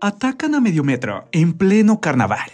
Atacan a medio metro en pleno carnaval.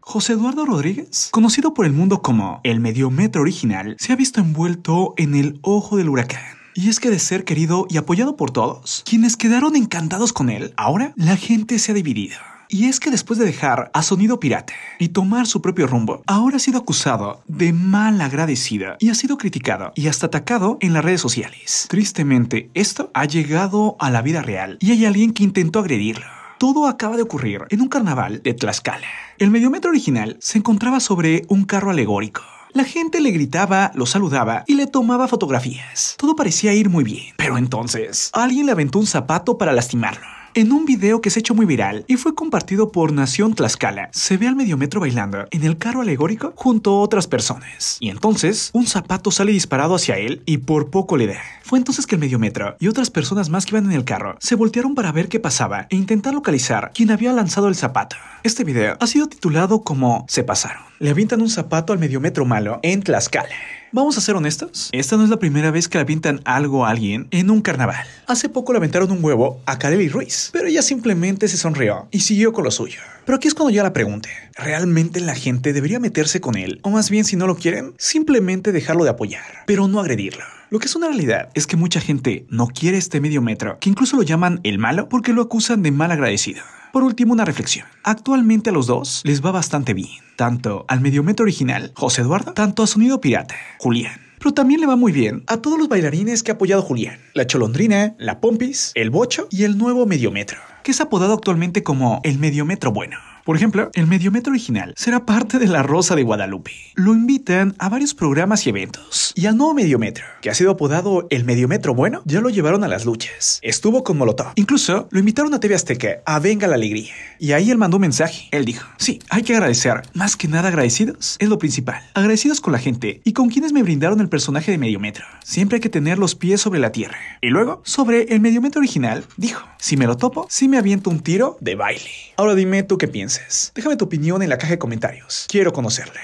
José Eduardo Rodríguez, conocido por el mundo como el metro original, se ha visto envuelto en el ojo del huracán. Y es que de ser querido y apoyado por todos, quienes quedaron encantados con él, ahora la gente se ha dividido. Y es que después de dejar a Sonido Pirata y tomar su propio rumbo, ahora ha sido acusado de mal agradecida y ha sido criticado y hasta atacado en las redes sociales. Tristemente, esto ha llegado a la vida real y hay alguien que intentó agredirlo. Todo acaba de ocurrir en un carnaval de Tlaxcala. El mediometro original se encontraba sobre un carro alegórico. La gente le gritaba, lo saludaba y le tomaba fotografías. Todo parecía ir muy bien. Pero entonces, alguien le aventó un zapato para lastimarlo en un video que se ha hecho muy viral y fue compartido por Nación Tlaxcala. Se ve al mediometro bailando en el carro alegórico junto a otras personas. Y entonces, un zapato sale disparado hacia él y por poco le da. Fue entonces que el mediometro y otras personas más que iban en el carro se voltearon para ver qué pasaba e intentar localizar quien había lanzado el zapato. Este video ha sido titulado como Se pasaron le avientan un zapato al medio metro malo en Tlaxcala. Vamos a ser honestos, esta no es la primera vez que le avientan algo a alguien en un carnaval. Hace poco le aventaron un huevo a Kareli Ruiz, pero ella simplemente se sonrió y siguió con lo suyo. Pero aquí es cuando yo la pregunté, ¿realmente la gente debería meterse con él? O más bien, si no lo quieren, simplemente dejarlo de apoyar, pero no agredirlo. Lo que es una realidad es que mucha gente no quiere este medio metro, que incluso lo llaman el malo porque lo acusan de mal agradecido. Por último, una reflexión. Actualmente a los dos les va bastante bien, tanto al mediometro original, José Eduardo, tanto a Sonido Pirata, Julián. Pero también le va muy bien a todos los bailarines que ha apoyado Julián, la Cholondrina, la Pompis, el Bocho y el nuevo Mediometro, que es apodado actualmente como el Mediometro Bueno. Por ejemplo, el Mediometro original será parte de La Rosa de Guadalupe. Lo invitan a varios programas y eventos. Y al nuevo Mediometro, que ha sido apodado el Mediometro Bueno, ya lo llevaron a las luchas. Estuvo con Molotov. Incluso lo invitaron a TV Azteca a Venga la Alegría. Y ahí él mandó un mensaje. Él dijo, sí, hay que agradecer. Más que nada agradecidos. Es lo principal. Agradecidos con la gente y con quienes me brindaron el personaje de Mediometro. Siempre hay que tener los pies sobre la tierra. Y luego, sobre el Mediometro original, dijo, si me lo topo, si me aviento un tiro de baile. Ahora dime tú qué piensas. Déjame tu opinión en la caja de comentarios. Quiero conocerle.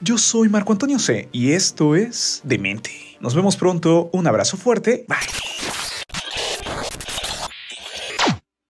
Yo soy Marco Antonio C y esto es Demente. Nos vemos pronto, un abrazo fuerte, bye.